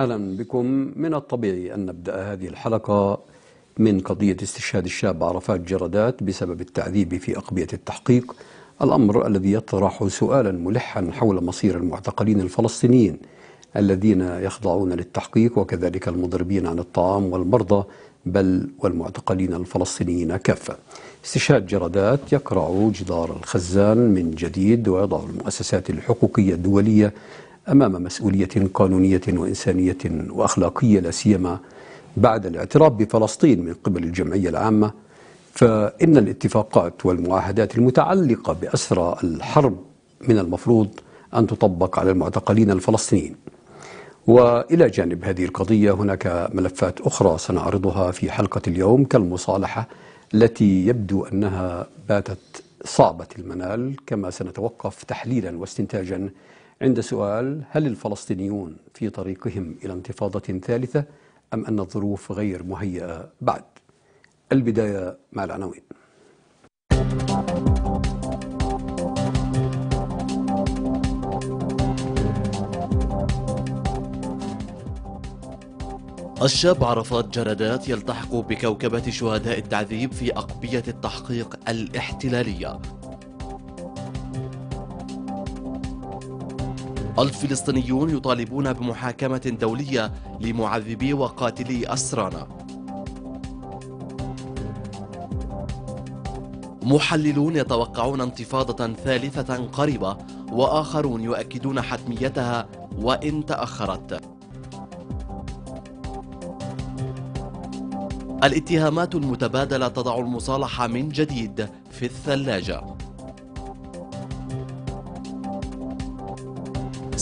أهلا بكم من الطبيعي أن نبدأ هذه الحلقة من قضية استشهاد الشاب عرفات جردات بسبب التعذيب في أقبية التحقيق الأمر الذي يطرح سؤالا ملحا حول مصير المعتقلين الفلسطينيين الذين يخضعون للتحقيق وكذلك المضربين عن الطعام والمرضى بل والمعتقلين الفلسطينيين كافة استشهاد جردات يقرع جدار الخزان من جديد ويضع المؤسسات الحقوقية الدولية امام مسؤوليه قانونيه وانسانيه واخلاقيه لا سيما بعد الاعتراف بفلسطين من قبل الجمعيه العامه فان الاتفاقات والمعاهدات المتعلقه باسرى الحرب من المفروض ان تطبق على المعتقلين الفلسطينيين. والى جانب هذه القضيه هناك ملفات اخرى سنعرضها في حلقه اليوم كالمصالحه التي يبدو انها باتت صعبه المنال كما سنتوقف تحليلا واستنتاجا عند سؤال هل الفلسطينيون في طريقهم إلى انتفاضة ثالثة أم أن الظروف غير مهيئة بعد البداية مع العناوين الشاب عرفات جردات يلتحق بكوكبة شهداء التعذيب في أقبية التحقيق الاحتلالية الفلسطينيون يطالبون بمحاكمة دولية لمعذبي وقاتلي أسرانا محللون يتوقعون انتفاضة ثالثة قريبة وآخرون يؤكدون حتميتها وإن تأخرت الاتهامات المتبادلة تضع المصالحة من جديد في الثلاجة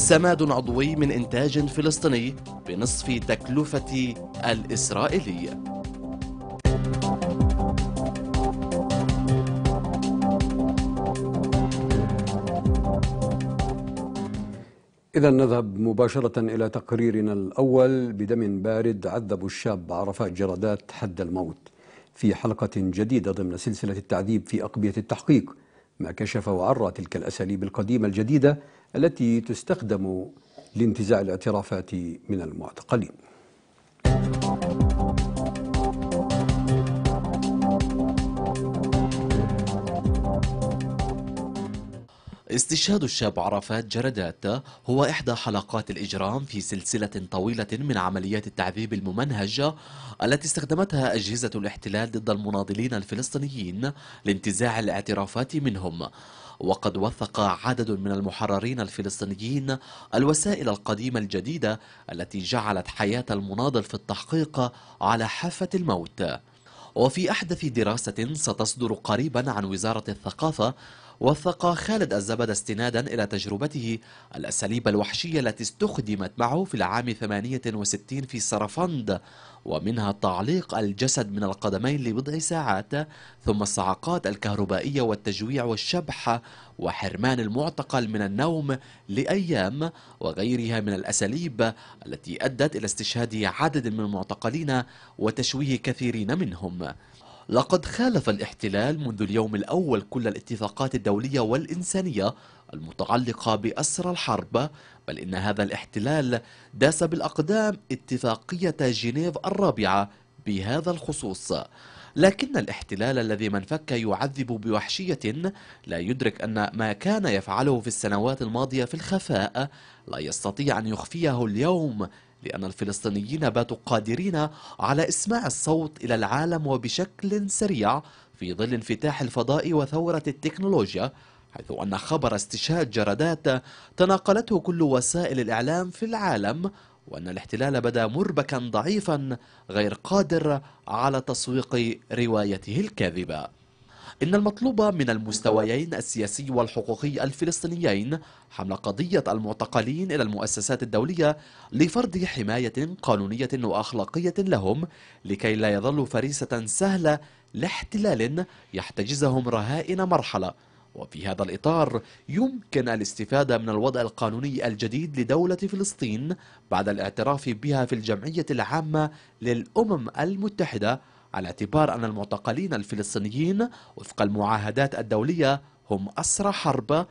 سماد عضوي من إنتاج فلسطيني بنصف تكلفة الإسرائيلي إذا نذهب مباشرة إلى تقريرنا الأول بدم بارد عذب الشاب عرفات جرادات حد الموت في حلقة جديدة ضمن سلسلة التعذيب في أقبية التحقيق ما كشف وعرى تلك الأساليب القديمة الجديدة التي تستخدم لانتزاع الاعترافات من المعتقلين استشهاد الشاب عرفات جردات هو إحدى حلقات الإجرام في سلسلة طويلة من عمليات التعذيب الممنهجة التي استخدمتها أجهزة الاحتلال ضد المناضلين الفلسطينيين لانتزاع الاعترافات منهم وقد وثق عدد من المحررين الفلسطينيين الوسائل القديمة الجديدة التي جعلت حياة المناضل في التحقيق على حافة الموت وفي أحدث دراسة ستصدر قريبا عن وزارة الثقافة وثق خالد الزبد استنادا إلى تجربته الأساليب الوحشية التي استخدمت معه في العام 68 في سرفند ومنها تعليق الجسد من القدمين لبضع ساعات ثم الصعقات الكهربائية والتجويع والشبح وحرمان المعتقل من النوم لأيام وغيرها من الأساليب التي أدت إلى استشهاد عدد من المعتقلين وتشويه كثيرين منهم لقد خالف الاحتلال منذ اليوم الأول كل الاتفاقات الدولية والإنسانية المتعلقة بأسر الحرب بل إن هذا الاحتلال داس بالأقدام اتفاقية جنيف الرابعة بهذا الخصوص لكن الاحتلال الذي من فك يعذب بوحشية لا يدرك أن ما كان يفعله في السنوات الماضية في الخفاء لا يستطيع أن يخفيه اليوم لأن الفلسطينيين باتوا قادرين على إسماع الصوت إلى العالم وبشكل سريع في ظل انفتاح الفضاء وثورة التكنولوجيا حيث أن خبر استشهاد جرادات تناقلته كل وسائل الإعلام في العالم وأن الاحتلال بدا مربكا ضعيفا غير قادر على تسويق روايته الكاذبة إن المطلوب من المستويين السياسي والحقوقي الفلسطينيين حمل قضية المعتقلين إلى المؤسسات الدولية لفرض حماية قانونية وأخلاقية لهم لكي لا يظلوا فريسة سهلة لاحتلال يحتجزهم رهائن مرحلة وفي هذا الإطار يمكن الاستفادة من الوضع القانوني الجديد لدولة فلسطين بعد الاعتراف بها في الجمعية العامة للأمم المتحدة على اعتبار أن المعتقلين الفلسطينيين وفق المعاهدات الدولية هم أسرى حرب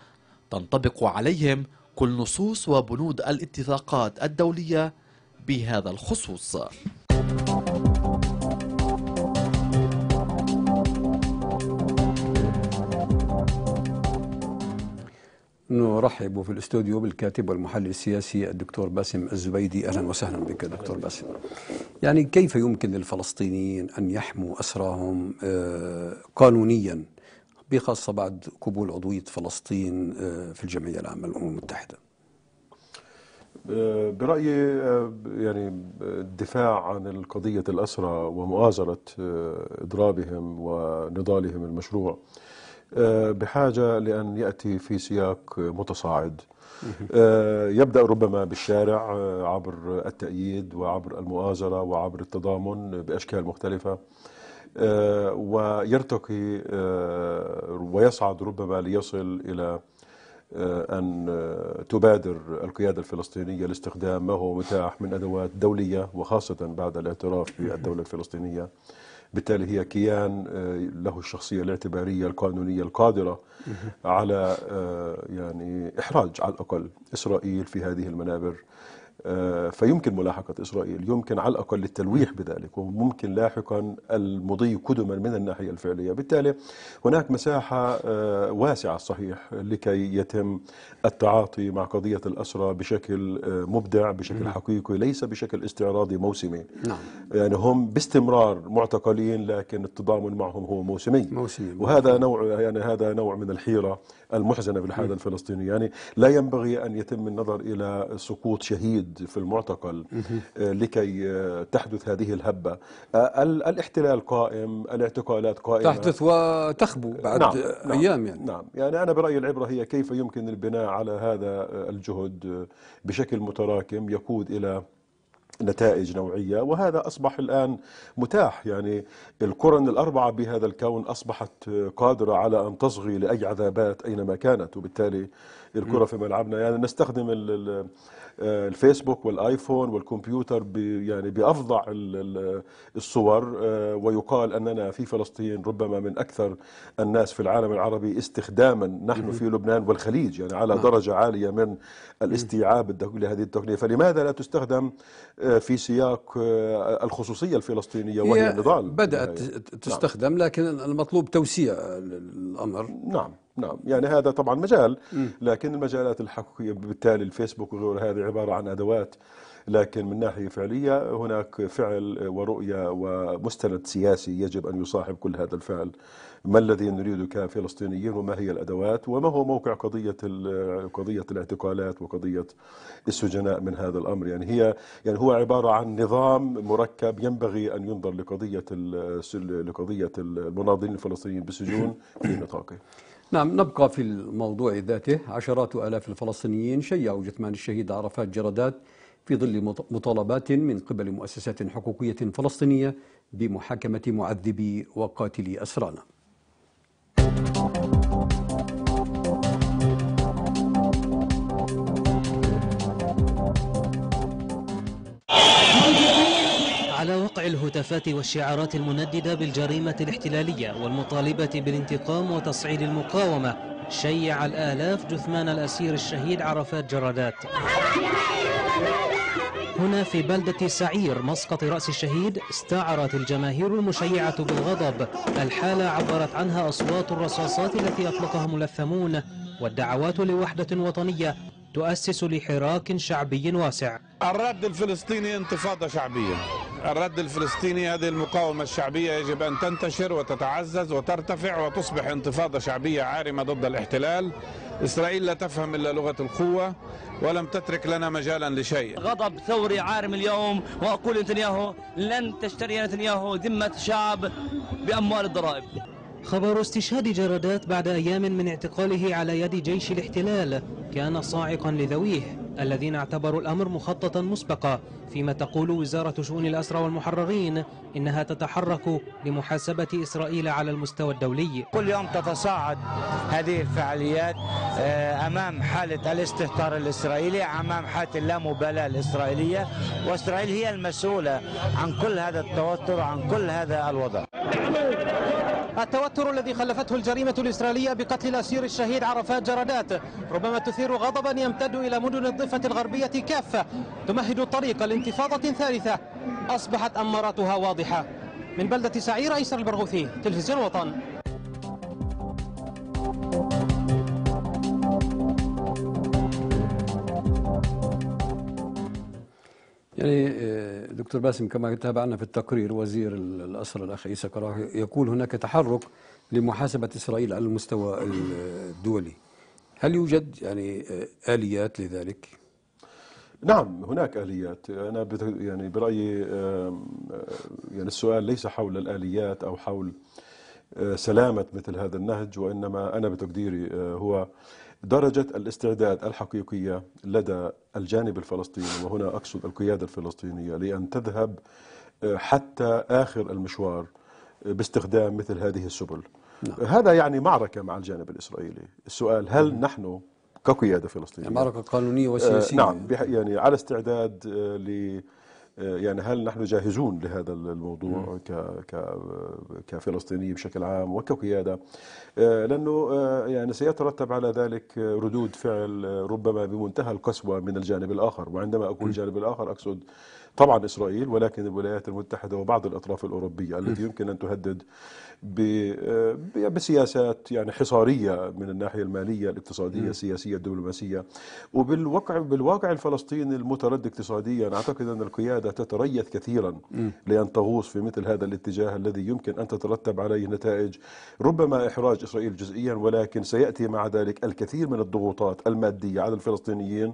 تنطبق عليهم كل نصوص وبنود الاتفاقات الدولية بهذا الخصوص نرحب في الاستوديو بالكاتب والمحلل السياسي الدكتور باسم الزبيدي اهلا وسهلا بك دكتور باسم. يعني كيف يمكن للفلسطينيين ان يحموا اسراهم آه، قانونيا بخاصه بعد قبول عضويه فلسطين آه، في الجمعيه العامه للامم المتحده؟ آه، برأيي يعني الدفاع عن قضية الأسرى ومؤازرة إضرابهم ونضالهم المشروع آه، بحاجة لأن يأتي في سياق متصاعد آه، يبدأ ربما بالشارع آه، عبر التأييد وعبر المؤازرة وعبر التضامن بأشكال مختلفة ويرتقي ويصعد ربما ليصل إلى أن تبادر القيادة الفلسطينية لاستخدام ما هو متاح من أدوات دولية وخاصة بعد الاعتراف بالدولة الفلسطينية بالتالي هي كيان آه، له الشخصية الاعتبارية القانونية القادرة على آه، يعني إحراج على الأقل إسرائيل في هذه المنابر آه، فيمكن ملاحقة إسرائيل يمكن على الأقل التلويح بذلك وممكن لاحقا المضي قدما من الناحية الفعلية بالتالي هناك مساحة آه، واسعة صحيح لكي يتم التعاطي مع قضية الأسرة بشكل آه، مبدع بشكل نعم. حقيقي ليس بشكل استعراضي موسمي نعم. يعني هم باستمرار معتقلين لكن التضامن معهم هو موسمي, موسمي. وهذا نوع يعني هذا نوع من الحيرة المحزنة بالحالة نعم. الفلسطينية يعني لا ينبغي أن يتم النظر إلى سقوط شهيد في المعتقل آه، لكي آه، تحدث هذه الهبة آه، الاحتلال قائم الاعتقالات قائمة تحدث وتخبو بعد نعم،, نعم أيام يعني نعم يعني أنا برأيي العبرة هي كيف يمكن البناء على هذا الجهد بشكل متراكم يقود إلى نتائج نوعية وهذا أصبح الآن متاح يعني القرن الأربعة بهذا الكون أصبحت قادرة على أن تصغي لأي عذابات أينما كانت وبالتالي الكره في ملعبنا يعني نستخدم آه، الفيسبوك والايفون والكمبيوتر يعني بافظع الصور آه، ويقال اننا في فلسطين ربما من اكثر الناس في العالم العربي استخداما نحن في لبنان والخليج يعني على نعم. درجه عاليه من الاستيعاب لهذه التقنيه فلماذا لا تستخدم آه، في سياق الخصوصيه الفلسطينيه وهي النضال بدات تستخدم لكن المطلوب توسيع الامر نعم نعم يعني هذا طبعا مجال لكن المجالات الحقيقية بالتالي الفيسبوك وغيره هذه عبارة عن أدوات لكن من ناحية فعلية هناك فعل ورؤية ومستند سياسي يجب أن يصاحب كل هذا الفعل ما الذي نريده كفلسطينيين وما هي الأدوات وما هو موقع قضية قضية الاعتقالات وقضية السجناء من هذا الأمر يعني هي يعني هو عبارة عن نظام مركب ينبغي أن ينظر لقضية لقضية المناضلين الفلسطينيين بالسجون في نطاقه نعم نبقى في الموضوع ذاته عشرات آلاف الفلسطينيين شيعوا جثمان الشهيد عرفات جرادات في ظل مطالبات من قبل مؤسسات حقوقية فلسطينية بمحاكمة معذبي وقاتلي أسرانا على وقع الهتافات والشعارات المنددة بالجريمة الاحتلالية والمطالبة بالانتقام وتصعيد المقاومة شيع الآلاف جثمان الأسير الشهيد عرفات جرادات هنا في بلدة سعير مسقط رأس الشهيد استعرت الجماهير المشيعة بالغضب الحالة عبرت عنها أصوات الرصاصات التي أطلقها ملثمون والدعوات لوحدة وطنية تؤسس لحراك شعبي واسع الرد الفلسطيني انتفاضة شعبية الرد الفلسطيني هذه المقاومة الشعبية يجب أن تنتشر وتتعزز وترتفع وتصبح انتفاضة شعبية عارمة ضد الاحتلال إسرائيل لا تفهم إلا لغة القوة ولم تترك لنا مجالا لشيء غضب ثوري عارم اليوم وأقول نتنياهو لن تشتري نتنياهو ذمة شعب بأموال الضرائب خبر استشهاد جرادات بعد أيام من اعتقاله على يد جيش الاحتلال كان صاعقا لذويه الذين اعتبروا الأمر مخططا مسبقا فيما تقول وزارة شؤون الأسرى والمحررين إنها تتحرك لمحاسبة إسرائيل على المستوى الدولي كل يوم تتصاعد هذه الفعاليات آه، أمام حالة الاستهتار الإسرائيلي أمام حالة اللامبالاة الإسرائيلية وإسرائيل هي المسؤولة عن كل هذا التوتر عن كل هذا الوضع التوتر الذي خلفته الجريمة الإسرائيلية بقتل الأسير الشهيد عرفات جردات ربما تثير غضبا يمتد إلى مدن الضفة الغربية كافة تمهد الطريق لانتفاضة ثالثة أصبحت أماراتها واضحة من بلدة سعير أيسر البرغوثي تلفزيون وطن يعني آه، دكتور باسم كما تابعنا في التقرير وزير الأسرة الأخ عيسى كراهي يقول هناك تحرك لمحاسبة إسرائيل على المستوى الدولي هل يوجد يعني آه، آليات لذلك؟ نعم هناك آليات أنا يعني برأيي آه، يعني السؤال ليس حول الآليات أو حول سلامة مثل هذا النهج وإنما أنا بتقديري هو درجة الاستعداد الحقيقية لدى الجانب الفلسطيني وهنا أقصد القيادة الفلسطينية لأن تذهب آه، حتى آخر المشوار آه، باستخدام مثل هذه السبل نعم. هذا يعني معركة مع الجانب الإسرائيلي السؤال هل مم. نحن كقيادة فلسطينية يعني معركة قانونية وسياسية آه نعم يعني على استعداد آه آه، يعني هل نحن جاهزون لهذا الموضوع كفلسطينيين بشكل عام وكقياده آه، لانه آه، يعني سيترتب على ذلك ردود فعل ربما بمنتهى القسوه من الجانب الاخر وعندما اقول الجانب الاخر اقصد طبعا اسرائيل ولكن الولايات المتحده وبعض الاطراف الاوروبيه التي يمكن ان تهدد آه، يعني بسياسات يعني حصاريه من الناحيه الماليه الاقتصاديه السياسيه الدبلوماسيه وبالواقع بالواقع الفلسطيني المترد اقتصاديا اعتقد ان القياده تتريث كثيرا لان تغوص في مثل هذا الاتجاه الذي يمكن ان تترتب عليه نتائج ربما احراج اسرائيل جزئيا ولكن سياتي مع ذلك الكثير من الضغوطات الماديه على الفلسطينيين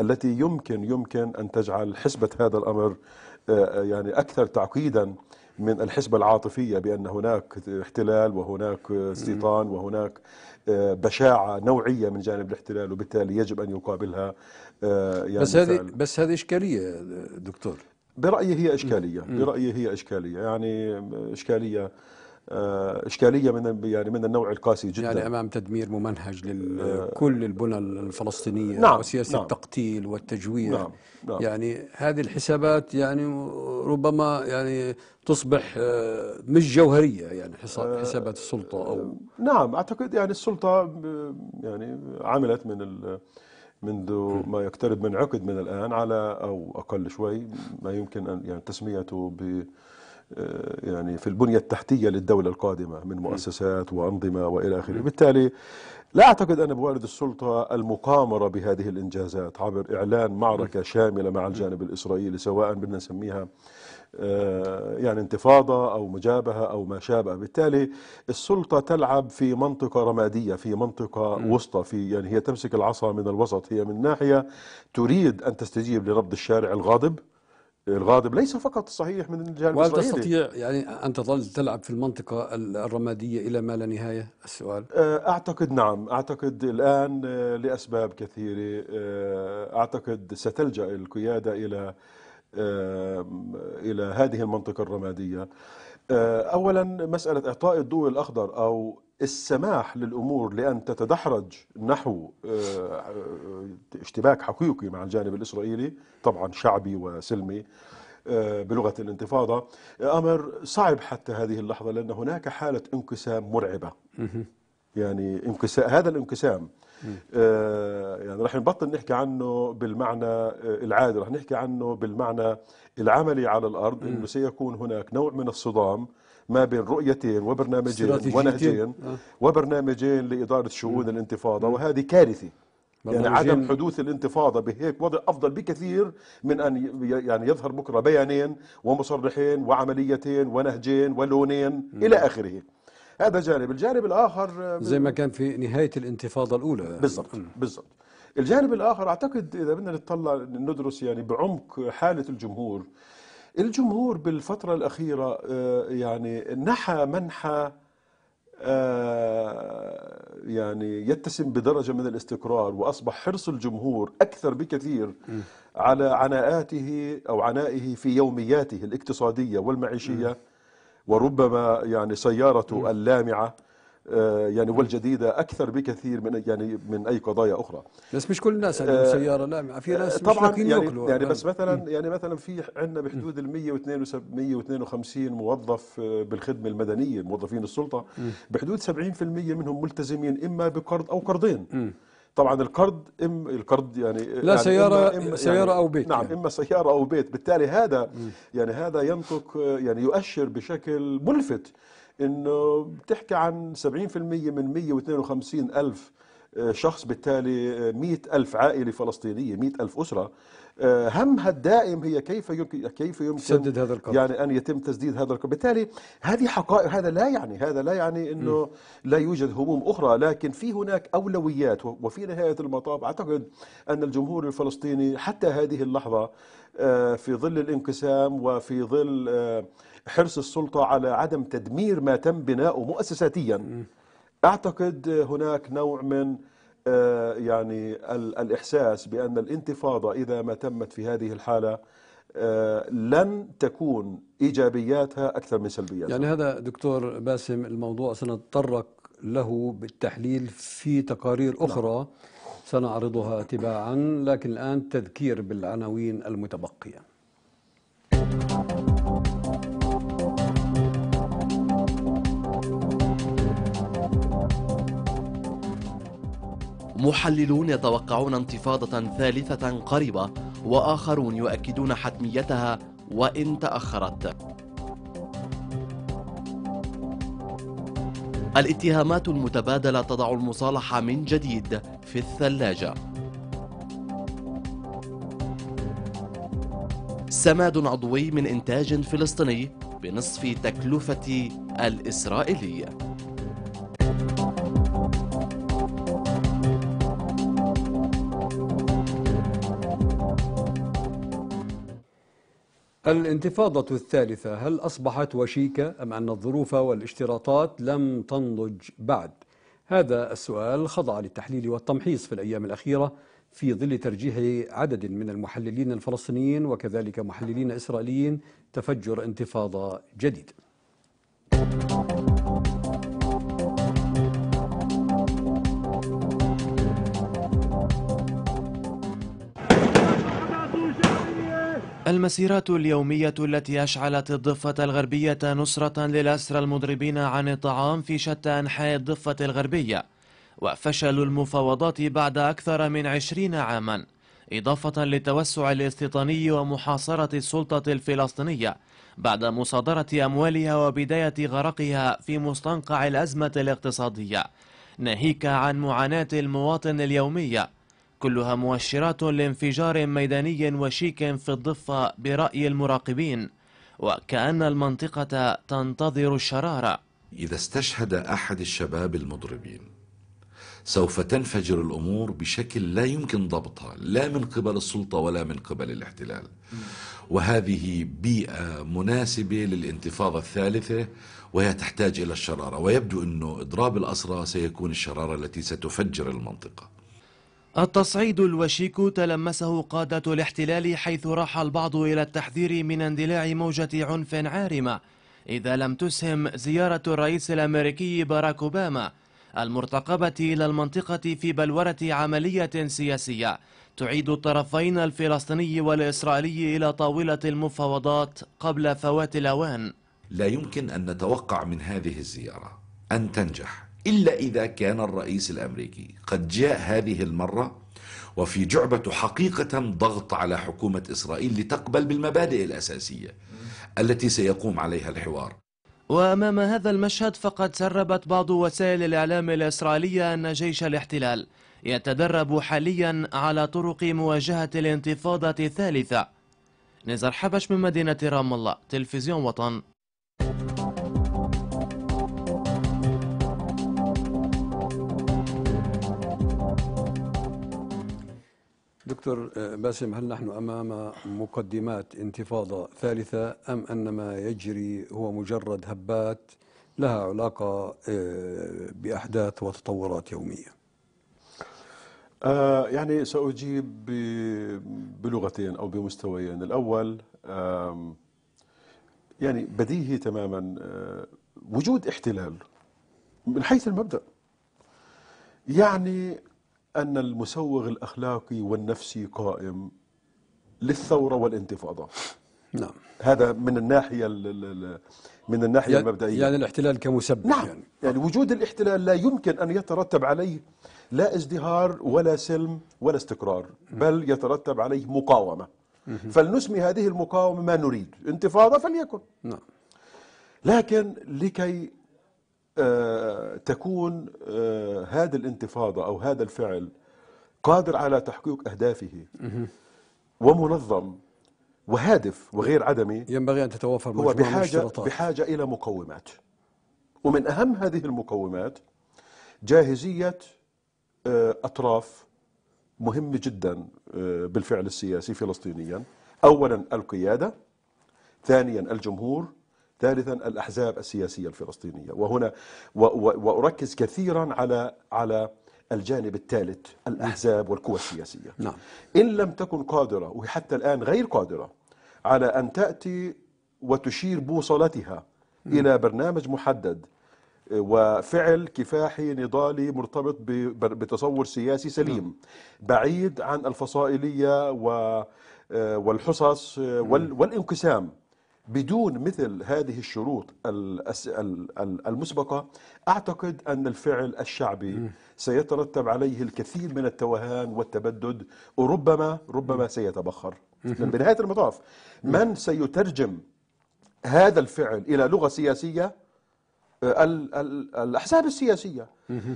التي يمكن يمكن ان تجعل حسبه هذا الامر آه، آه، يعني اكثر تعقيدا من الحسبة العاطفية بأن هناك احتلال وهناك استيطان وهناك آه، بشاعة نوعية من جانب الاحتلال وبالتالي يجب أن يقابلها آه، يعني بس هذه بس هذه إشكالية دكتور برأيي هي إشكالية برأيي هي إشكالية يعني إشكالية آه، اشكاليه من يعني من النوع القاسي جدا يعني امام تدمير ممنهج آه. لكل البنى الفلسطينيه نعم وسياسه نعم التقتيل والتجويع نعم نعم يعني هذه الحسابات يعني ربما يعني تصبح آه، مش جوهريه يعني حسابات السلطه او نعم اعتقد يعني السلطه يعني عملت من ال منذ ما يقترب من عقد من الان على او اقل شوي ما يمكن ان يعني تسميته ب آه، يعني في البنية التحتية للدولة القادمة من مؤسسات وأنظمة وإلى آخره بالتالي لا أعتقد أن بوارد السلطة المقامرة بهذه الإنجازات عبر إعلان معركة شاملة مع الجانب الإسرائيلي سواء بدنا نسميها آه، يعني انتفاضة أو مجابهة أو ما شابه بالتالي السلطة تلعب في منطقة رمادية في منطقة م. وسطى في يعني هي تمسك العصا من الوسط هي من ناحية تريد أن تستجيب لنبض الشارع الغاضب الغاضب ليس فقط صحيح من الجانب وهل تستطيع يعني أن تظل تلعب في المنطقة الرمادية إلى ما لا نهاية السؤال أه، أعتقد نعم أعتقد الآن أه، لأسباب كثيرة أه، أعتقد ستلجأ القيادة إلى إلى هذه المنطقة الرمادية آه، أولا مسألة إعطاء الضوء الأخضر أو السماح للأمور لأن تتدحرج نحو آه، آه، اشتباك حقيقي مع الجانب الإسرائيلي طبعا شعبي وسلمي بلغة الانتفاضة أمر صعب حتى هذه اللحظة لأن هناك حالة انقسام مرعبة يعني انقسام هذا الانقسام آه، يعني رح نبطل نحكي عنه بالمعنى آه، العادي رح نحكي عنه بالمعنى العملي على الأرض أنه سيكون هناك نوع من الصدام ما بين رؤيتين وبرنامجين ونهجين آه. وبرنامجين لإدارة شؤون الانتفاضة وهذه كارثة يعني عدم حدوث الانتفاضه بهيك وضع افضل بكثير من ان يعني يظهر بكره بيانين ومصرحين وعمليتين ونهجين ولونين الى اخره هذا جانب الجانب الآخر آه، زي ما كان في نهاية الانتفاضة الأولى بالضبط بالضبط الجانب الآخر أعتقد إذا بدنا نطلع ندرس يعني بعمق حالة الجمهور الجمهور بالفترة الأخيرة آه، يعني نحى منحى آه، يعني يتسم بدرجة من الاستقرار وأصبح حرص الجمهور أكثر بكثير على عناءاته أو عنائه في يومياته الاقتصادية والمعيشية وربما يعني سيارته اللامعه آه، يعني والجديده اكثر بكثير من يعني من اي قضايا اخرى بس مش كل الناس عندهم آه، سياره لامعه في آه، ناس طبعا مش يعني, يعني بس مثلا يعني مثلا في عندنا بحدود ال 152 موظف بالخدمه المدنيه موظفين السلطه بحدود 70% منهم ملتزمين اما بقرض او قرضين طبعا القرض ام القرض يعني لا يعني سياره إما إما يعني سياره يعني او بيت نعم يعني. اما سياره او بيت بالتالي هذا م. يعني هذا ينطق يعني يؤشر بشكل ملفت انه بتحكي عن 70% من 152 الف آه، شخص بالتالي 100 آه، ألف عائلة فلسطينية 100 ألف أسرة آه، همها الدائم هي كيف يمكن كيف يمكن تسدد هذا القرض يعني ان يتم تسديد هذا القرض بالتالي هذه حقائق هذا لا يعني هذا لا يعني انه م. لا يوجد هموم اخرى لكن في هناك اولويات وفي نهايه المطاف اعتقد ان الجمهور الفلسطيني حتى هذه اللحظه آه، في ظل الانقسام وفي ظل آه، حرص السلطه على عدم تدمير ما تم بناؤه مؤسساتيا اعتقد هناك نوع من آه، يعني الإحساس بأن الانتفاضة إذا ما تمت في هذه الحالة آه، لن تكون إيجابياتها أكثر من سلبياتها يعني هذا دكتور باسم الموضوع سنتطرق له بالتحليل في تقارير نعم. أخرى نعم. سنعرضها تباعا لكن الآن تذكير بالعناوين المتبقية محللون يتوقعون انتفاضة ثالثة قريبة وآخرون يؤكدون حتميتها وإن تأخرت الاتهامات المتبادلة تضع المصالحة من جديد في الثلاجة سماد عضوي من إنتاج فلسطيني بنصف تكلفة الإسرائيلي الانتفاضة الثالثة هل أصبحت وشيكة أم أن الظروف والاشتراطات لم تنضج بعد؟ هذا السؤال خضع للتحليل والتمحيص في الأيام الأخيرة في ظل ترجيح عدد من المحللين الفلسطينيين وكذلك محللين إسرائيليين تفجر انتفاضة جديدة. المسيرات اليومية التي أشعلت الضفة الغربية نصرة للأسرى المضربين عن الطعام في شتى أنحاء الضفة الغربية وفشل المفاوضات بعد أكثر من عشرين عاما إضافة للتوسع الاستيطاني ومحاصرة السلطة الفلسطينية بعد مصادرة أموالها وبداية غرقها في مستنقع الأزمة الاقتصادية ناهيك عن معاناة المواطن اليومية كلها مؤشرات لانفجار ميداني وشيك في الضفة برأي المراقبين وكأن المنطقة تنتظر الشرارة إذا استشهد أحد الشباب المضربين سوف تنفجر الأمور بشكل لا يمكن ضبطها لا من قبل السلطة ولا من قبل الاحتلال وهذه بيئة مناسبة للانتفاضة الثالثة وهي تحتاج إلى الشرارة ويبدو أنه إضراب الأسرى سيكون الشرارة التي ستفجر المنطقة التصعيد الوشيك تلمسه قادة الاحتلال حيث راح البعض إلى التحذير من اندلاع موجة عنف عارمة إذا لم تسهم زيارة الرئيس الأمريكي باراك أوباما المرتقبة إلى المنطقة في بلورة عملية سياسية تعيد الطرفين الفلسطيني والإسرائيلي إلى طاولة المفاوضات قبل فوات الأوان لا يمكن أن نتوقع من هذه الزيارة أن تنجح إلا إذا كان الرئيس الأمريكي قد جاء هذه المرة وفي جعبة حقيقة ضغط على حكومة إسرائيل لتقبل بالمبادئ الأساسية التي سيقوم عليها الحوار وأمام هذا المشهد فقد سربت بعض وسائل الإعلام الإسرائيلية أن جيش الاحتلال يتدرب حاليا على طرق مواجهة الانتفاضة الثالثة نزار حبش من مدينة رام الله تلفزيون وطن دكتور آه، باسم هل نحن أمام مقدمات انتفاضة ثالثة أم أن ما يجري هو مجرد هبات لها علاقة آه، بأحداث وتطورات يومية آه، يعني سأجيب بلغتين أو بمستويين الأول يعني بديهي تماما وجود احتلال من حيث المبدأ يعني أن المسوغ الأخلاقي والنفسي قائم للثورة والانتفاضة نعم هذا من الناحية من الناحية يعني المبدئية يعني الاحتلال كمسبب نعم يعني. يعني وجود الاحتلال لا يمكن أن يترتب عليه لا ازدهار ولا سلم ولا استقرار بل يترتب عليه مقاومة فلنسمي هذه المقاومة ما نريد انتفاضة فليكن نعم لكن لكي آه، تكون آه، هذه الانتفاضة أو هذا الفعل قادر على تحقيق أهدافه ومنظم وهادف وغير عدمي ينبغي أن تتوافر هو بحاجة, بحاجة إلى مقومات ومن أهم هذه المقومات جاهزية آه، أطراف مهمة جدا بالفعل السياسي فلسطينيا أولا القيادة ثانيا الجمهور ثالثا الأحزاب السياسية الفلسطينية وهنا وأركز كثيرا على على الجانب الثالث الأحزاب والقوى السياسية نعم. نعم. إن لم تكن قادرة وحتى الآن غير قادرة على أن تأتي وتشير بوصلتها نعم. إلى برنامج محدد آه، وفعل كفاحي نضالي مرتبط بتصور سياسي سليم نعم. بعيد عن الفصائلية آه، والحصص آه، نعم. والانقسام بدون مثل هذه الشروط المسبقة أعتقد أن الفعل الشعبي سيترتب عليه الكثير من التوهان والتبدد وربما ربما سيتبخر بنهاية المطاف من سيترجم هذا الفعل إلى لغة سياسية آه، الأحزاب السياسية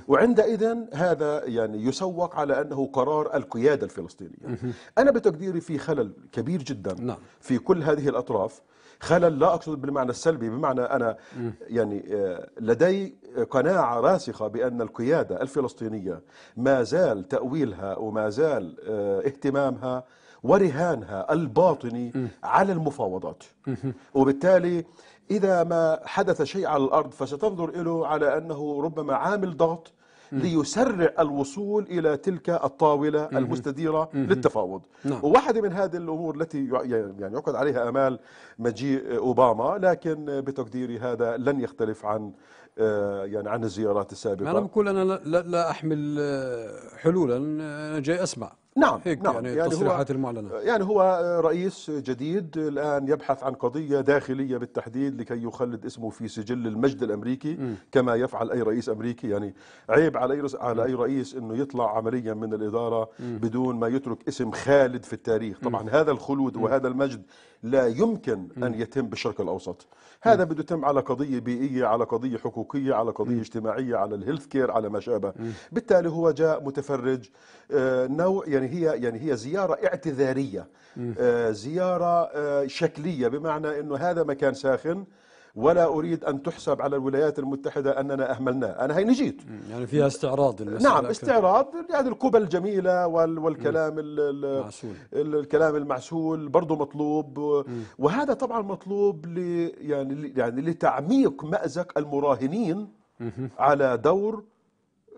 وعندئذ هذا يعني يسوق على أنه قرار القيادة الفلسطينية أنا بتقديري في خلل كبير جدا نعم. في كل هذه الأطراف خلل لا أقصد بالمعنى السلبي بمعنى أنا يعني آه، لدي قناعة راسخة بأن القيادة الفلسطينية ما زال تأويلها وما زال آه، اهتمامها ورهانها الباطني على المفاوضات وبالتالي إذا ما حدث شيء على الأرض فستنظر له على أنه ربما عامل ضغط ليسرع الوصول إلى تلك الطاولة المستديرة للتفاوض نعم. وواحدة من هذه الأمور التي يعني يعقد عليها أمال مجيء أوباما لكن بتقديري هذا لن يختلف عن آه، يعني عن الزيارات السابقة أنا بقول أنا لا, لا أحمل آه، حلولا آه، أنا جاي أسمع نعم هيك نعم يعني, يعني التصريحات المعلنة يعني هو رئيس جديد الآن يبحث عن قضية داخلية بالتحديد لكي يخلد اسمه في سجل المجد الأمريكي م. كما يفعل أي رئيس أمريكي يعني عيب على أي على أي رئيس أنه يطلع عمليا من الإدارة م. بدون ما يترك اسم خالد في التاريخ طبعا م. هذا الخلود وهذا المجد لا يمكن أن يتم بالشرق الأوسط هذا بده يتم على قضية بيئية على قضية حقوقية على قضية اجتماعية على الهيلث كير على ما شابه بالتالي هو جاء متفرج آه، نوع يعني هي يعني هي زياره اعتذاريه آه، زياره آه، شكليه بمعنى انه هذا مكان ساخن ولا اريد ان تحسب على الولايات المتحده اننا اهملناه، انا هي نجيت يعني فيها استعراض نعم استعراض يعني القبل الجميله والكلام المعسول. الكلام المعسول برضه مطلوب وهذا طبعا مطلوب ل يعني يعني لتعميق مازق المراهنين على دور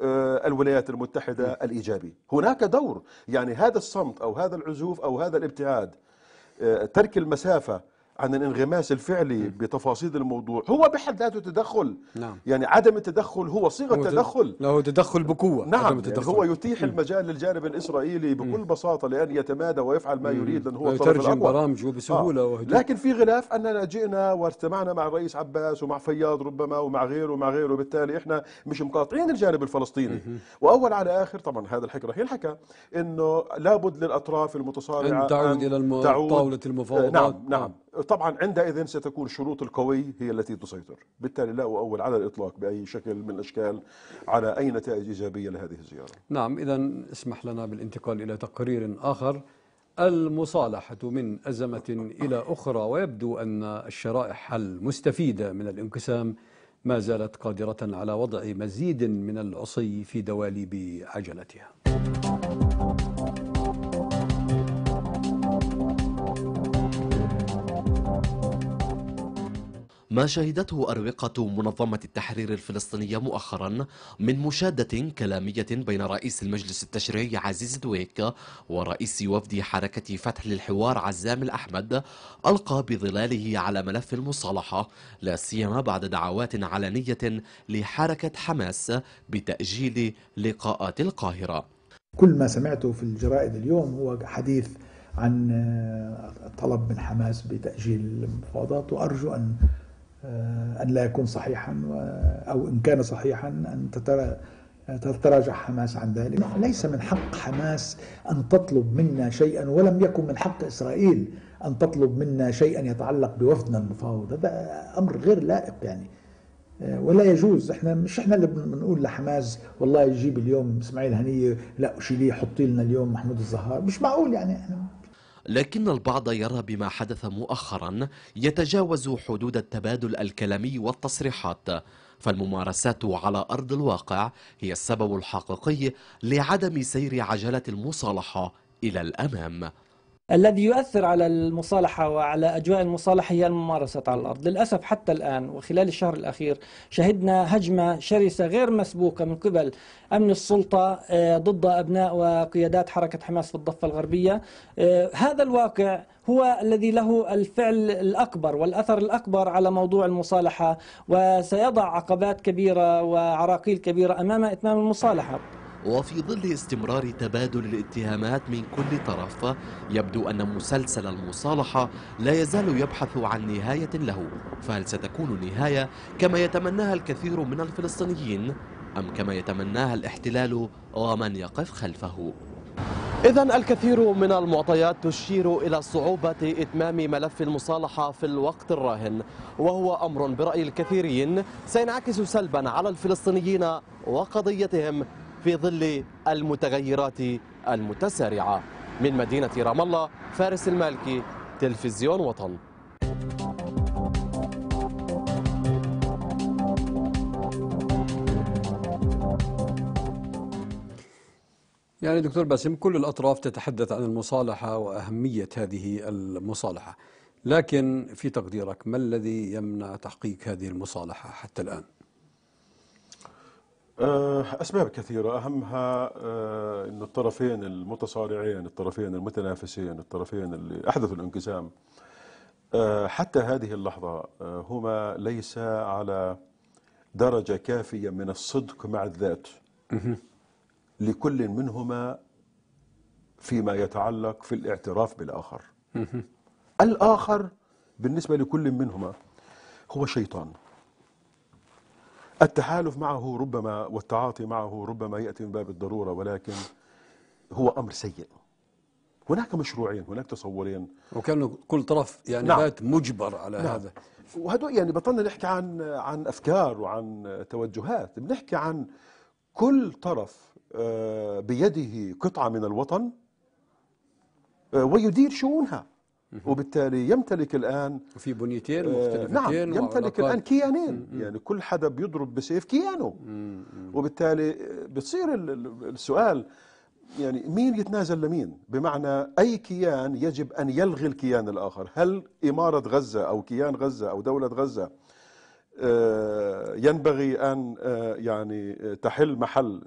آه، الولايات المتحدة الإيجابي هناك دور يعني هذا الصمت أو هذا العزوف أو هذا الابتعاد آه، ترك المسافة عن الانغماس الفعلي بتفاصيل الموضوع هو بحد ذاته تدخل نعم. يعني عدم التدخل هو صيغه هو تدخل لا هو تدخل بقوه نعم عدم يعني التدخل. يعني هو يتيح المجال للجانب الاسرائيلي بكل م. بساطه لان يتمادى ويفعل ما يريد لانه هو يترجم برامجه آه. بسهوله آه. وهدوء. لكن في غلاف اننا جئنا واجتمعنا مع الرئيس عباس ومع فياض ربما ومع غيره ومع غيره وبالتالي احنا مش مقاطعين الجانب الفلسطيني م. واول على اخر طبعا هذا الحكي رح ينحكى انه لابد للاطراف المتصارعه ان تعود الى الم... تعود طاوله المفاوضات نعم نعم, نعم. طبعا عندئذ ستكون شروط القوي هي التي تسيطر بالتالي لا أؤول على الإطلاق بأي شكل من الأشكال على أي نتائج إيجابية لهذه الزيارة نعم إذا اسمح لنا بالانتقال إلى تقرير آخر المصالحة من أزمة إلى أخرى ويبدو أن الشرائح المستفيدة من الانقسام ما زالت قادرة على وضع مزيد من العصي في دواليب عجلتها ما شهدته أروقة منظمة التحرير الفلسطينية مؤخرا من مشادة كلامية بين رئيس المجلس التشريعي عزيز دويك ورئيس وفد حركة فتح للحوار عزام الأحمد ألقى بظلاله على ملف المصالحة لا سيما بعد دعوات علنية لحركة حماس بتأجيل لقاءات القاهرة كل ما سمعته في الجرائد اليوم هو حديث عن طلب من حماس بتأجيل المفاوضات وأرجو أن آه، أن لا يكون صحيحا أو إن كان صحيحا أن تتراجع حماس عن ذلك نعم، ليس من حق حماس أن تطلب منا شيئا ولم يكن من حق إسرائيل أن تطلب منا شيئا يتعلق بوفدنا المفاوض هذا أمر غير لائق يعني آه، ولا يجوز احنا مش احنا اللي بنقول لحماس والله يجيب اليوم اسماعيل هنيه لا شيليه حطي لنا اليوم محمود الزهار مش معقول يعني احنا لكن البعض يرى بما حدث مؤخرا يتجاوز حدود التبادل الكلامي والتصريحات فالممارسات على أرض الواقع هي السبب الحقيقي لعدم سير عجلة المصالحة إلى الأمام الذي يؤثر على المصالحة وعلى أجواء المصالحة هي الممارسة على الأرض للأسف حتى الآن وخلال الشهر الأخير شهدنا هجمة شرسة غير مسبوقة من قبل أمن السلطة آه، ضد أبناء وقيادات حركة حماس في الضفة الغربية آه، هذا الواقع هو الذي له الفعل الأكبر والأثر الأكبر على موضوع المصالحة وسيضع عقبات كبيرة وعراقيل كبيرة أمام إتمام المصالحة وفي ظل استمرار تبادل الاتهامات من كل طرف يبدو أن مسلسل المصالحة لا يزال يبحث عن نهاية له فهل ستكون النهاية كما يتمناها الكثير من الفلسطينيين أم كما يتمناها الاحتلال ومن يقف خلفه؟ إذا الكثير من المعطيات تشير إلى صعوبة إتمام ملف المصالحة في الوقت الراهن وهو أمر برأي الكثيرين سينعكس سلبا على الفلسطينيين وقضيتهم في ظل المتغيرات المتسارعة من مدينة رام الله فارس المالكي تلفزيون وطن يعني دكتور باسم كل الأطراف تتحدث عن المصالحة وأهمية هذه المصالحة لكن في تقديرك ما الذي يمنع تحقيق هذه المصالحة حتى الآن؟ آه، أسباب كثيرة أهمها آه، أن الطرفين المتصارعين الطرفين المتنافسين الطرفين اللي أحدثوا الانقسام آه، حتى هذه اللحظة هما ليس على درجة كافية من الصدق مع الذات لكل منهما فيما يتعلق في الاعتراف بالآخر الآخر بالنسبة لكل منهما هو شيطان التحالف معه ربما والتعاطي معه ربما يأتي من باب الضرورة ولكن هو أمر سيء هناك مشروعين هناك تصورين وكان كل طرف يعني نعم. بات مجبر على نعم. هذا وهدول يعني بطلنا نحكي عن عن أفكار وعن توجهات بنحكي عن كل طرف آه، بيده قطعة من الوطن آه، ويدير شؤونها وبالتالي يمتلك الان وفي بنيتين آه، مختلفتين نعم يمتلك الان كيانين مم. يعني كل حدا بيضرب بسيف كيانه مم. وبالتالي بتصير السؤال يعني مين يتنازل لمين بمعنى أي كيان يجب أن يلغي الكيان الآخر هل إمارة غزة أو كيان غزة أو دولة غزة آه، ينبغي أن آه، يعني تحل محل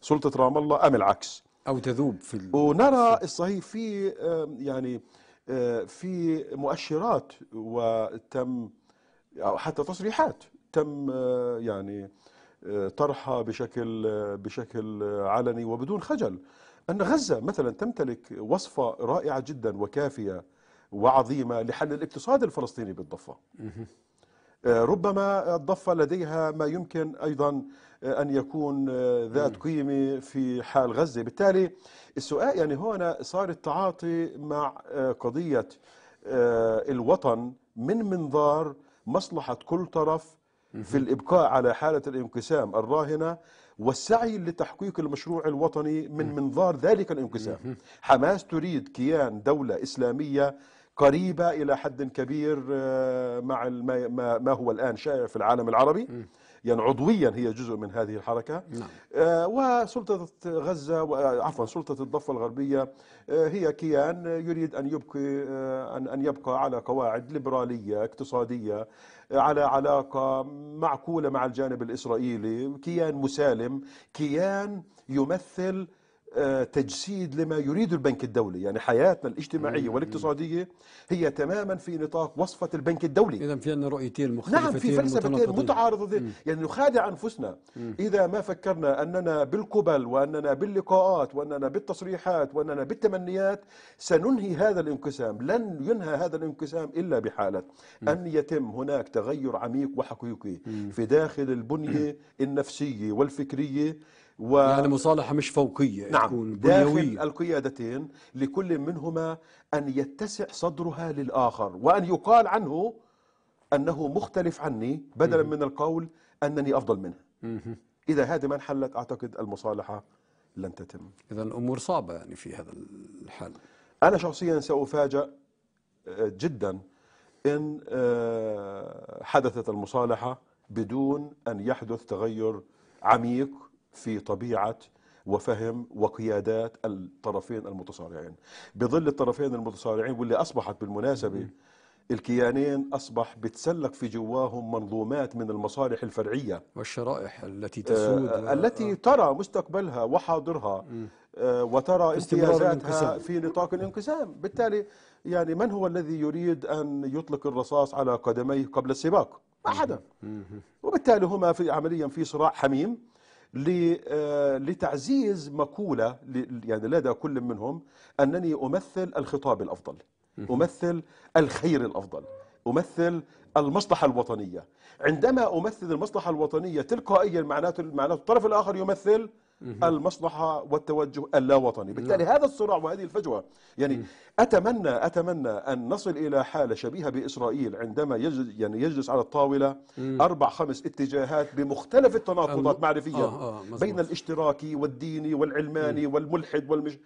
سلطة رام الله أم العكس أو تذوب في ال... ونرى الصحيح في يعني آه، في مؤشرات وتم أو حتى تصريحات تم آه، يعني آه، طرحها بشكل بشكل علني وبدون خجل أن غزة مثلا تمتلك وصفة رائعة جدا وكافية وعظيمة لحل الاقتصاد الفلسطيني بالضفة ربما الضفة لديها ما يمكن أيضا آه، أن يكون آه، ذات قيمة في حال غزة بالتالي السؤال يعني هنا صار التعاطي مع آه، قضية الوطن من منظار مصلحة كل طرف في الإبقاء على حالة الانقسام الراهنة والسعي لتحقيق المشروع الوطني من منظار ذلك الانقسام حماس تريد كيان دولة إسلامية قريبه الى حد كبير آه، مع ما هو الان شائع في العالم العربي يعني عضويا هي جزء من هذه الحركة نعم. آه، وسلطة غزة آه، عفوا سلطة الضفة الغربية هي كيان يريد أن يبقي أن, أن يبقى على قواعد ليبرالية اقتصادية على علاقة معقولة مع الجانب الإسرائيلي كيان مسالم كيان يمثل تجسيد لما يريد البنك الدولي يعني حياتنا الاجتماعية والاقتصادية هي تماما في نطاق وصفة البنك الدولي إذا في عندنا رؤيتين مختلفتين نعم في فلسفتين متعارضتين يعني نخادع أنفسنا إذا ما فكرنا أننا بالقبل وأننا باللقاءات وأننا بالتصريحات وأننا بالتمنيات سننهي هذا الانقسام لن ينهى هذا الانقسام إلا بحالة أن يتم هناك تغير عميق وحقيقي في داخل البنية النفسية والفكرية و يعني مصالحة مش فوقية نعم تكون بنيوية داخل القيادتين لكل منهما أن يتسع صدرها للآخر وأن يقال عنه أنه مختلف عني بدلا من القول أنني أفضل منه إذا هذه ما انحلت أعتقد المصالحة لن تتم إذا الأمور صعبة يعني في هذا الحال أنا شخصيا سأفاجأ آه، جدا إن آه، حدثت المصالحة بدون أن يحدث تغير عميق في طبيعه وفهم وقيادات الطرفين المتصارعين بظل الطرفين المتصارعين واللي أصبحت بالمناسبة الكيانين أصبح بتسلق في جواهم منظومات من المصالح الفرعية والشرائح التي تسود آه التي آه. ترى مستقبلها وحاضرها آه وترى امتيازاتها في نطاق الانقسام بالتالي يعني من هو الذي يريد أن يطلق الرصاص على قدميه قبل السباق؟ ما حدا وبالتالي هما في عمليا في صراع حميم آه، لتعزيز مقولة يعني لدى كل منهم أنني أمثل الخطاب الأفضل أمثل الخير الأفضل أمثل المصلحة الوطنية عندما أمثل المصلحة الوطنية تلقائيا معناته معناته الطرف الآخر يمثل المصلحة والتوجه اللاوطني نعم. بالتالي هذا الصراع وهذه الفجوة يعني أتمنى أتمنى أن نصل إلى حالة شبيهة بإسرائيل عندما يجلس, يعني يجلس على الطاولة أربع خمس اتجاهات بمختلف التناقضات معرفيا آه، آه، بين الاشتراكي والديني والعلماني والملحد والمش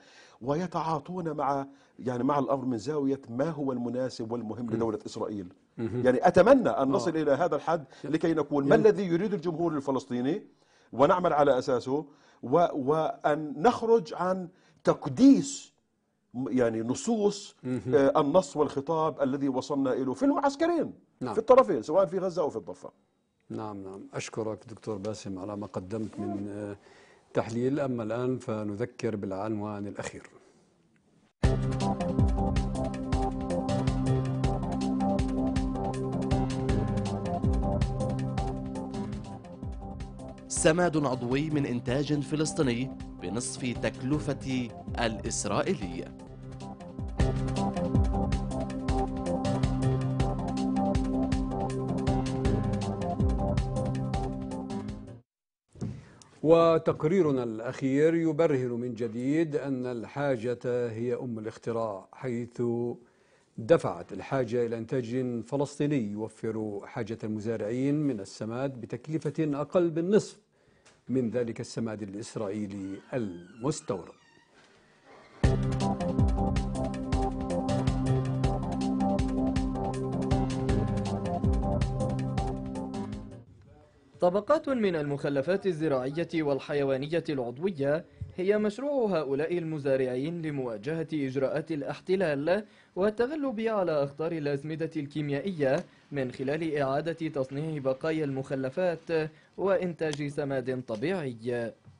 ويتعاطون مع يعني مع الأمر من زاوية ما هو المناسب والمهم لدولة إسرائيل يعني أتمنى أن آه. نصل إلى هذا الحد لكي نقول ما الذي يريد الجمهور الفلسطيني ونعمل على أساسه و... وأن نخرج عن تقديس يعني نصوص آه النص والخطاب الذي وصلنا إليه في المعسكرين نعم. في الطرفين سواء في غزة أو في الضفة نعم نعم أشكرك دكتور باسم على ما قدمت من آه، تحليل أما الآن فنذكر بالعنوان الأخير سماد عضوي من إنتاج فلسطيني بنصف تكلفة الإسرائيلية وتقريرنا الأخير يبرهن من جديد أن الحاجة هي أم الاختراع حيث دفعت الحاجة إلى إنتاج فلسطيني يوفر حاجة المزارعين من السماد بتكلفة أقل بالنصف من ذلك السماد الإسرائيلي المستورد طبقات من المخلفات الزراعية والحيوانية العضوية هي مشروع هؤلاء المزارعين لمواجهة إجراءات الاحتلال والتغلب على أخطار الأزمدة الكيميائية من خلال إعادة تصنيع بقايا المخلفات وإنتاج سماد طبيعي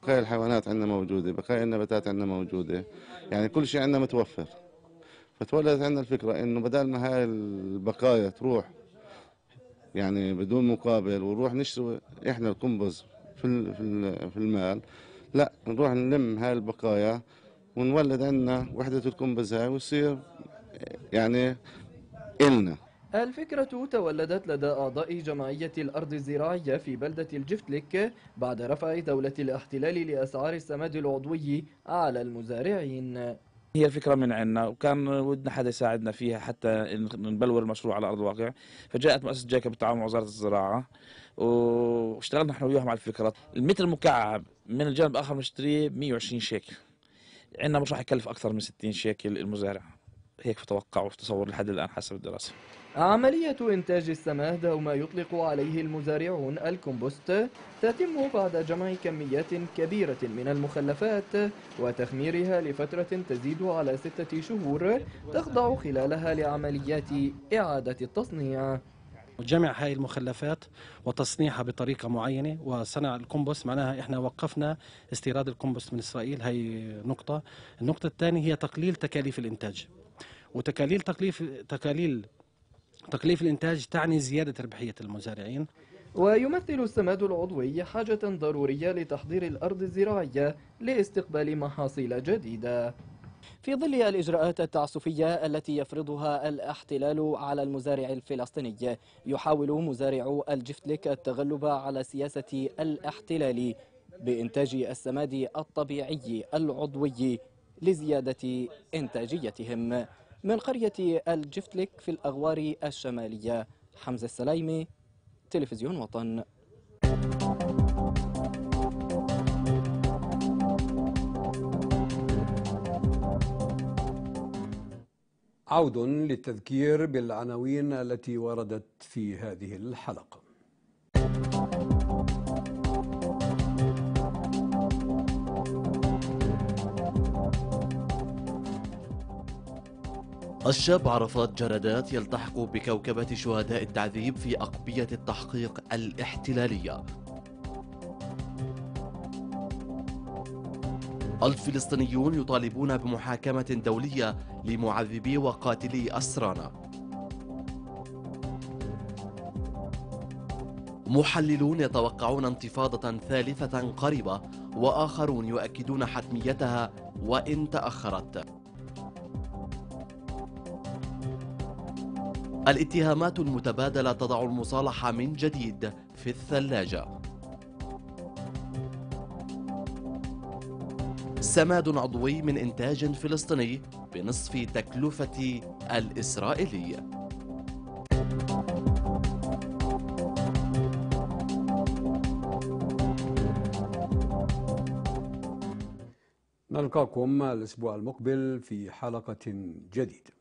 بقايا الحيوانات عندنا موجودة بقايا النباتات عندنا موجودة يعني كل شيء عندنا متوفر فتولدت عندنا الفكرة إنه بدل ما هاي البقايا تروح يعني بدون مقابل ونروح نشتري إحنا القنبز في في المال لا نروح نلم هاي البقايا ونولد عندنا وحدة القنبز هاي ويصير يعني إلنا الفكرة تولدت لدى أعضاء جمعية الأرض الزراعية في بلدة الجفتلك بعد رفع دولة الاحتلال لأسعار السماد العضوي على المزارعين هي الفكرة من عندنا وكان ودنا حدا يساعدنا فيها حتى نبلور المشروع على أرض الواقع فجاءت مؤسسة جاكا بالتعاون مع وزارة الزراعة واشتغلنا احنا وياهم على الفكرة المتر المكعب من الجانب الآخر بنشتريه 120 شيكل عندنا مش راح يكلف أكثر من 60 شيكل المزارع هيك بتوقع تصور لحد الآن حسب الدراسة عملية إنتاج السماد أو ما يطلق عليه المزارعون الكمبوست تتم بعد جمع كميات كبيرة من المخلفات وتخميرها لفترة تزيد على ستة شهور تخضع خلالها لعمليات إعادة التصنيع جمع هاي المخلفات وتصنيعها بطريقة معينة وصنع الكمبوست معناها إحنا وقفنا استيراد الكمبوست من إسرائيل هاي نقطة النقطة الثانية هي تقليل تكاليف الإنتاج وتكاليل تكليف تكاليل تكليف الإنتاج تعني زيادة ربحية المزارعين ويمثل السماد العضوي حاجة ضرورية لتحضير الأرض الزراعية لاستقبال محاصيل جديدة في ظل الإجراءات التعسفية التي يفرضها الاحتلال على المزارع الفلسطيني يحاول مزارع الجفتلك التغلب على سياسة الاحتلال بإنتاج السماد الطبيعي العضوي لزيادة إنتاجيتهم من قرية الجفتلك في الأغوار الشمالية حمزة السلايمي تلفزيون وطن عود للتذكير بالعناوين التي وردت في هذه الحلقه الشاب عرفات جردات يلتحق بكوكبة شهداء التعذيب في أقبية التحقيق الاحتلالية الفلسطينيون يطالبون بمحاكمة دولية لمعذبي وقاتلي أسرانا محللون يتوقعون انتفاضة ثالثة قريبة وآخرون يؤكدون حتميتها وإن تأخرت الاتهامات المتبادلة تضع المصالحة من جديد في الثلاجة سماد عضوي من إنتاج فلسطيني بنصف تكلفة الإسرائيلي نلقاكم الأسبوع المقبل في حلقة جديدة